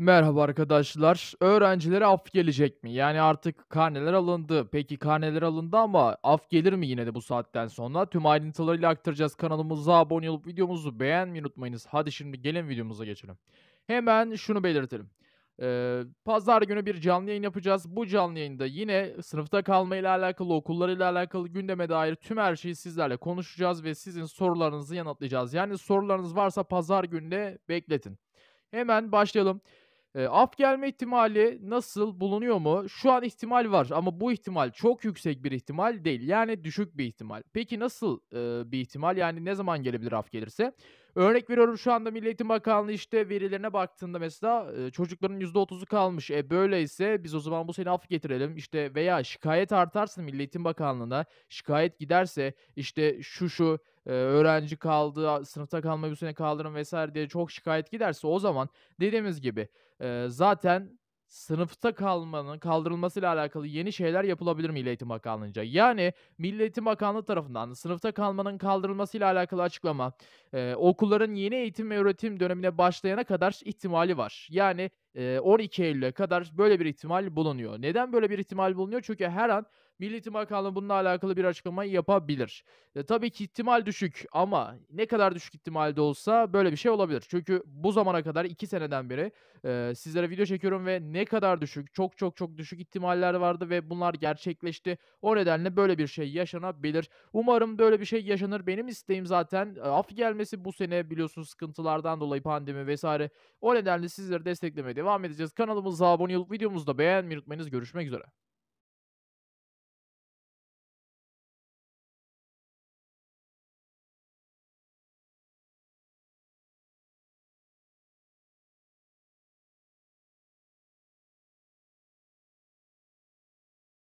Merhaba arkadaşlar. Öğrencilere af gelecek mi? Yani artık karneler alındı. Peki karneler alındı ama af gelir mi yine de bu saatten sonra? Tüm ayrıntılarıyla aktaracağız. Kanalımıza abone olup videomuzu beğenmeyi unutmayınız. Hadi şimdi gelin videomuza geçelim. Hemen şunu belirtelim. Ee, Pazar günü bir canlı yayın yapacağız. Bu canlı yayında yine sınıfta kalmayla alakalı, okullarıyla alakalı gündeme dair tüm her şeyi sizlerle konuşacağız ve sizin sorularınızı yanıtlayacağız. Yani sorularınız varsa pazar gününe bekletin. Hemen başlayalım. E, af gelme ihtimali nasıl bulunuyor mu? Şu an ihtimal var ama bu ihtimal çok yüksek bir ihtimal değil. Yani düşük bir ihtimal. Peki nasıl e, bir ihtimal? Yani ne zaman gelebilir af gelirse? Örnek veriyorum şu anda Milli Eğitim Bakanlığı işte verilerine baktığında mesela e, çocukların %30'u kalmış. E böyleyse biz o zaman bu sene af getirelim. İşte veya şikayet artarsa Milli Eğitim Bakanlığı'na şikayet giderse işte şu şu öğrenci kaldı, sınıfta kalmayı bu sene kaldırın vesaire diye çok şikayet giderse o zaman dediğimiz gibi zaten sınıfta kalmanın kaldırılmasıyla alakalı yeni şeyler yapılabilir Milli Eğitim Bakanlığı'nca. Yani Milli Eğitim Bakanlığı tarafından sınıfta kalmanın kaldırılmasıyla alakalı açıklama okulların yeni eğitim ve öğretim dönemine başlayana kadar ihtimali var. Yani 12 Eylül'e kadar böyle bir ihtimal bulunuyor. Neden böyle bir ihtimal bulunuyor? Çünkü her an Milli Eğitim Bakanlığı bununla alakalı bir açıklama yapabilir. E, tabii ki ihtimal düşük ama ne kadar düşük ihtimalde olsa böyle bir şey olabilir. Çünkü bu zamana kadar 2 seneden beri e, sizlere video çekiyorum ve ne kadar düşük, çok çok çok düşük ihtimaller vardı ve bunlar gerçekleşti. O nedenle böyle bir şey yaşanabilir. Umarım böyle bir şey yaşanır. Benim isteğim zaten e, af gelmesi bu sene biliyorsunuz sıkıntılardan dolayı pandemi vesaire. O nedenle sizleri desteklemedi devam edeceğiz. Kanalımıza abone olup videomuzu da beğenmeyi unutmayınız. Görüşmek üzere.